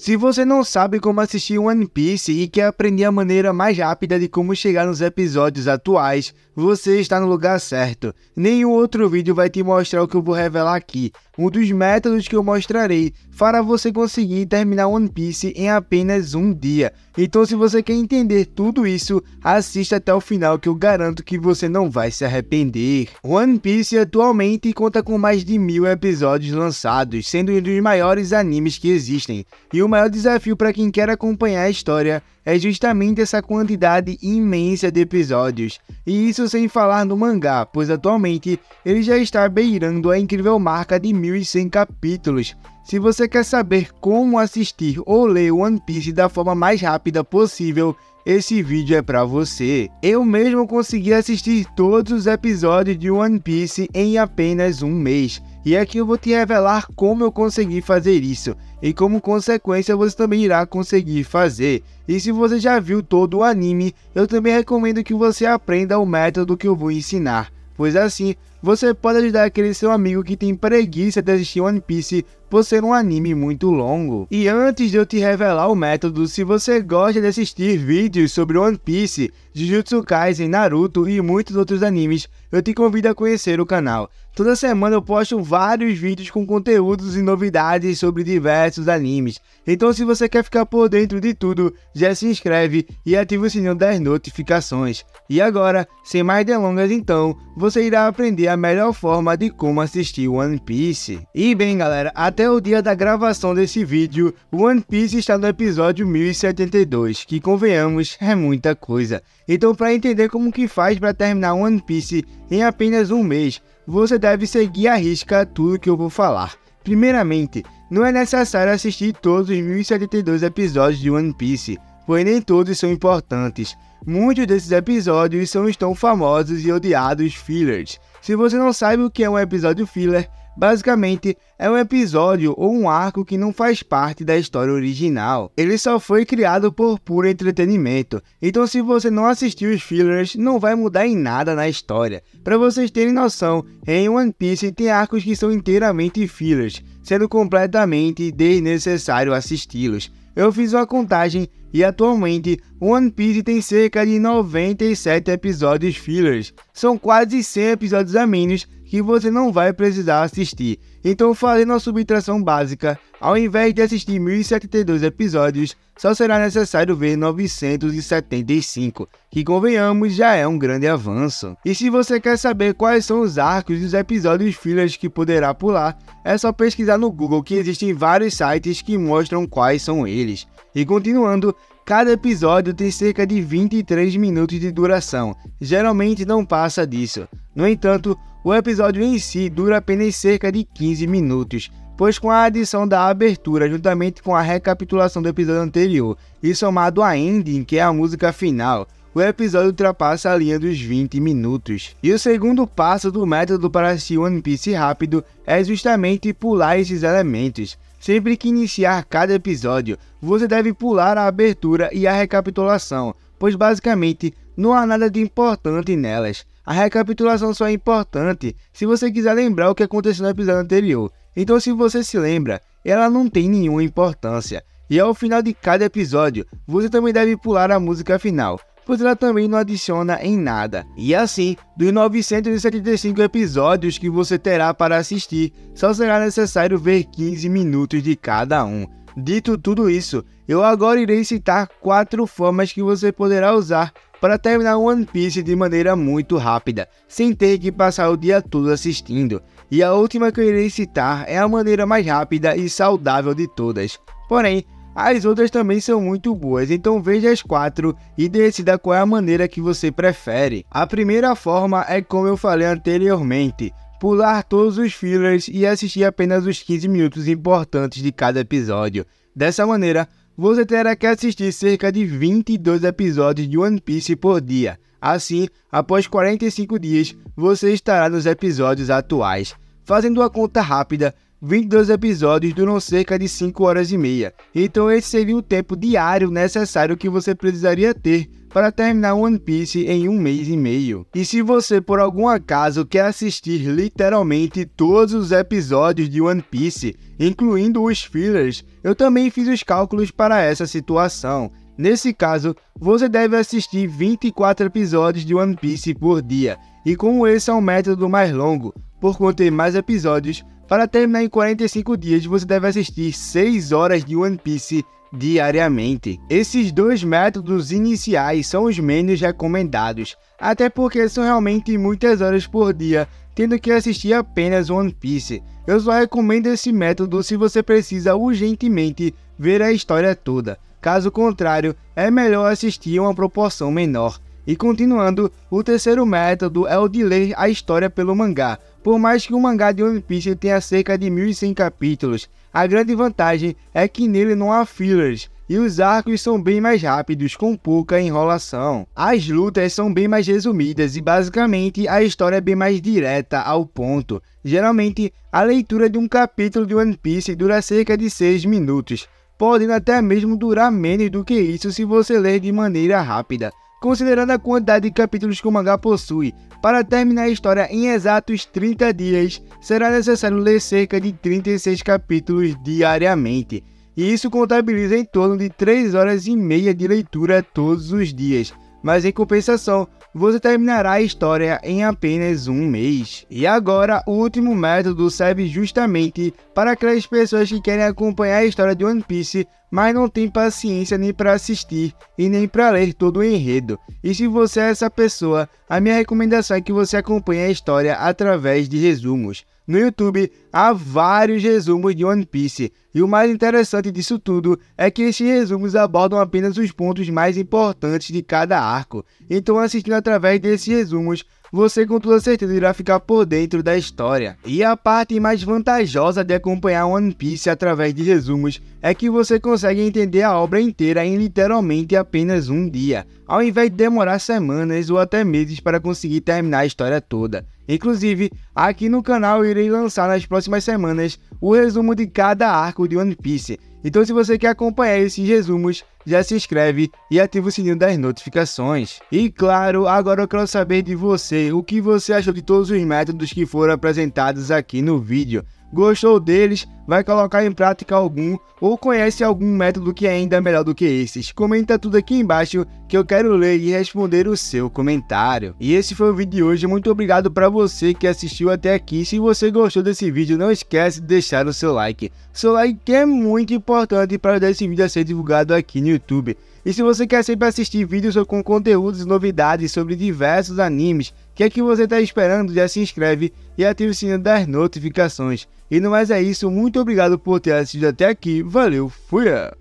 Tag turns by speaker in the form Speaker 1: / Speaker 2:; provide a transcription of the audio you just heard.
Speaker 1: Se você não sabe como assistir One Piece e quer aprender a maneira mais rápida de como chegar nos episódios atuais, você está no lugar certo. Nenhum outro vídeo vai te mostrar o que eu vou revelar aqui. Um dos métodos que eu mostrarei fará você conseguir terminar One Piece em apenas um dia. Então se você quer entender tudo isso, assista até o final que eu garanto que você não vai se arrepender. One Piece atualmente conta com mais de mil episódios lançados, sendo um dos maiores animes que existem. E o maior desafio para quem quer acompanhar a história é justamente essa quantidade imensa de episódios, e isso sem falar no mangá, pois atualmente ele já está beirando a incrível marca de 1100 capítulos. Se você quer saber como assistir ou ler One Piece da forma mais rápida possível, esse vídeo é para você. Eu mesmo consegui assistir todos os episódios de One Piece em apenas um mês, e aqui é eu vou te revelar como eu consegui fazer isso, e como consequência você também irá conseguir fazer. E se você já viu todo o anime, eu também recomendo que você aprenda o método que eu vou ensinar, pois assim você pode ajudar aquele seu amigo que tem preguiça de assistir One Piece por ser um anime muito longo. E antes de eu te revelar o método, se você gosta de assistir vídeos sobre One Piece, Jujutsu Kaisen, Naruto e muitos outros animes, eu te convido a conhecer o canal. Toda semana eu posto vários vídeos com conteúdos e novidades sobre diversos animes. Então se você quer ficar por dentro de tudo, já se inscreve e ativa o sininho das notificações. E agora, sem mais delongas então, você irá aprender a melhor forma de como assistir One Piece. E bem galera, até o dia da gravação desse vídeo, One Piece está no episódio 1072, que convenhamos, é muita coisa. Então para entender como que faz para terminar One Piece em apenas um mês, você deve seguir à risca tudo que eu vou falar. Primeiramente, não é necessário assistir todos os 1072 episódios de One Piece, pois nem todos são importantes. Muitos desses episódios são os tão famosos e odiados fillers. Se você não sabe o que é um episódio filler, basicamente é um episódio ou um arco que não faz parte da história original. Ele só foi criado por puro entretenimento, então se você não assistiu os fillers, não vai mudar em nada na história. Para vocês terem noção, em One Piece tem arcos que são inteiramente fillers, sendo completamente desnecessário assisti-los. Eu fiz uma contagem e atualmente One Piece tem cerca de 97 episódios fillers. São quase 100 episódios a menos que você não vai precisar assistir. Então, fazendo a subtração básica, ao invés de assistir 1072 episódios, só será necessário ver 975, que convenhamos já é um grande avanço. E se você quer saber quais são os arcos e os episódios fillers que poderá pular, é só pesquisar no Google que existem vários sites que mostram quais são eles. E continuando, Cada episódio tem cerca de 23 minutos de duração, geralmente não passa disso. No entanto, o episódio em si dura apenas cerca de 15 minutos, pois com a adição da abertura juntamente com a recapitulação do episódio anterior e somado à ending, que é a música final, o episódio ultrapassa a linha dos 20 minutos. E o segundo passo do método para assistir One Piece rápido é justamente pular esses elementos. Sempre que iniciar cada episódio, você deve pular a abertura e a recapitulação, pois basicamente não há nada de importante nelas. A recapitulação só é importante se você quiser lembrar o que aconteceu no episódio anterior. Então, se você se lembra, ela não tem nenhuma importância. E ao final de cada episódio, você também deve pular a música final pois ela também não adiciona em nada. E assim, dos 975 episódios que você terá para assistir, só será necessário ver 15 minutos de cada um. Dito tudo isso, eu agora irei citar quatro formas que você poderá usar para terminar One Piece de maneira muito rápida, sem ter que passar o dia todo assistindo. E a última que eu irei citar é a maneira mais rápida e saudável de todas. Porém, as outras também são muito boas, então veja as quatro e decida qual é a maneira que você prefere. A primeira forma é como eu falei anteriormente, pular todos os fillers e assistir apenas os 15 minutos importantes de cada episódio. Dessa maneira, você terá que assistir cerca de 22 episódios de One Piece por dia. Assim, após 45 dias, você estará nos episódios atuais. Fazendo uma conta rápida, 22 episódios duram cerca de 5 horas e meia, então esse seria o tempo diário necessário que você precisaria ter para terminar One Piece em um mês e meio. E se você por algum acaso quer assistir literalmente todos os episódios de One Piece, incluindo os fillers, eu também fiz os cálculos para essa situação. Nesse caso, você deve assistir 24 episódios de One Piece por dia, e como esse é um método mais longo, por conter mais episódios, para terminar em 45 dias, você deve assistir 6 horas de One Piece diariamente. Esses dois métodos iniciais são os menos recomendados, até porque são realmente muitas horas por dia, tendo que assistir apenas One Piece. Eu só recomendo esse método se você precisa urgentemente ver a história toda. Caso contrário, é melhor assistir uma proporção menor. E continuando, o terceiro método é o de ler a história pelo mangá. Por mais que o mangá de One Piece tenha cerca de 1100 capítulos, a grande vantagem é que nele não há fillers, e os arcos são bem mais rápidos, com pouca enrolação. As lutas são bem mais resumidas e basicamente a história é bem mais direta ao ponto. Geralmente, a leitura de um capítulo de One Piece dura cerca de 6 minutos, podendo até mesmo durar menos do que isso se você ler de maneira rápida considerando a quantidade de capítulos que o mangá possui. Para terminar a história em exatos 30 dias, será necessário ler cerca de 36 capítulos diariamente, e isso contabiliza em torno de 3 horas e meia de leitura todos os dias mas em compensação, você terminará a história em apenas um mês. E agora, o último método serve justamente para aquelas pessoas que querem acompanhar a história de One Piece, mas não tem paciência nem para assistir e nem para ler todo o enredo. E se você é essa pessoa, a minha recomendação é que você acompanhe a história através de resumos. No YouTube há vários resumos de One Piece, e o mais interessante disso tudo é que esses resumos abordam apenas os pontos mais importantes de cada arco. Então, assistindo através desses resumos, você com toda certeza irá ficar por dentro da história. E a parte mais vantajosa de acompanhar One Piece através de resumos é que você consegue entender a obra inteira em literalmente apenas um dia, ao invés de demorar semanas ou até meses para conseguir terminar a história toda. Inclusive, aqui no canal irei lançar nas próximas semanas o resumo de cada arco de One Piece, então, se você quer acompanhar esses resumos, já se inscreve e ativa o sininho das notificações. E claro, agora eu quero saber de você o que você achou de todos os métodos que foram apresentados aqui no vídeo. Gostou deles? vai colocar em prática algum ou conhece algum método que é ainda melhor do que esses? Comenta tudo aqui embaixo que eu quero ler e responder o seu comentário. E esse foi o vídeo de hoje, muito obrigado para você que assistiu até aqui. Se você gostou desse vídeo, não esquece de deixar o seu like. Seu like é muito importante para ajudar esse vídeo a ser divulgado aqui no YouTube. E se você quer sempre assistir vídeos com conteúdos e novidades sobre diversos animes, o que é que você está esperando? Já se inscreve e ative o sininho das notificações. E no mais é isso, muito obrigado por ter assistido até aqui, valeu, fui! É.